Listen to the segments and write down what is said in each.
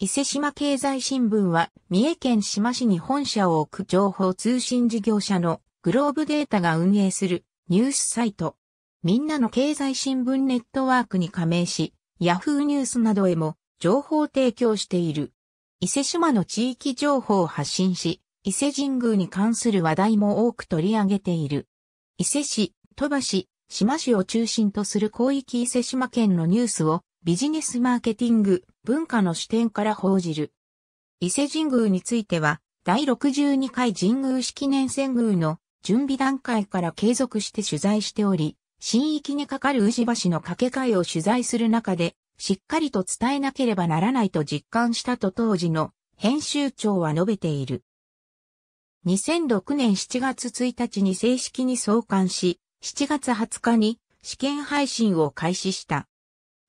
伊勢島経済新聞は、三重県志摩市に本社を置く情報通信事業者のグローブデータが運営するニュースサイト。みんなの経済新聞ネットワークに加盟し、ヤフーニュースなどへも情報提供している。伊勢島の地域情報を発信し、伊勢神宮に関する話題も多く取り上げている。伊勢市、鳥羽市、志摩市を中心とする広域伊勢島県のニュースをビジネスマーケティング、文化の視点から報じる。伊勢神宮については、第62回神宮式年遷宮の準備段階から継続して取材しており、新域にかかる宇治橋の掛け替えを取材する中で、しっかりと伝えなければならないと実感したと当時の編集長は述べている。2006年7月1日に正式に創刊し、7月20日に試験配信を開始した。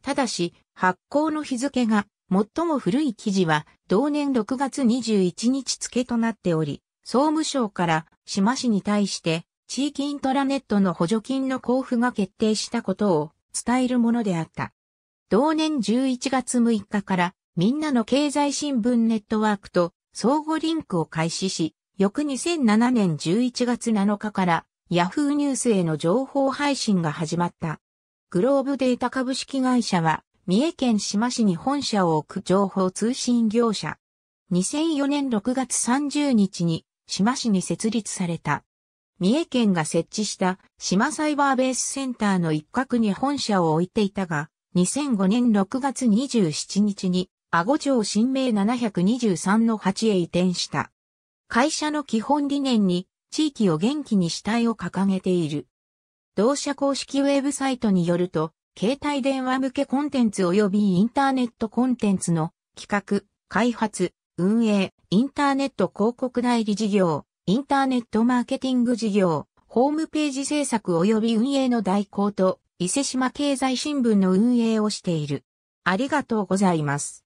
ただし、発行の日付が最も古い記事は同年6月21日付となっており、総務省から志摩市に対して地域イントラネットの補助金の交付が決定したことを伝えるものであった。同年11月6日からみんなの経済新聞ネットワークと相互リンクを開始し、翌2007年11月7日から Yahoo ニュースへの情報配信が始まった。グローブデータ株式会社は、三重県島市に本社を置く情報通信業者。2004年6月30日に、島市に設立された。三重県が設置した島サイバーベースセンターの一角に本社を置いていたが、2005年6月27日に、阿護町新名723の8へ移転した。会社の基本理念に、地域を元気に主体を掲げている。同社公式ウェブサイトによると、携帯電話向けコンテンツ及びインターネットコンテンツの企画、開発、運営、インターネット広告代理事業、インターネットマーケティング事業、ホームページ制作及び運営の代行と、伊勢島経済新聞の運営をしている。ありがとうございます。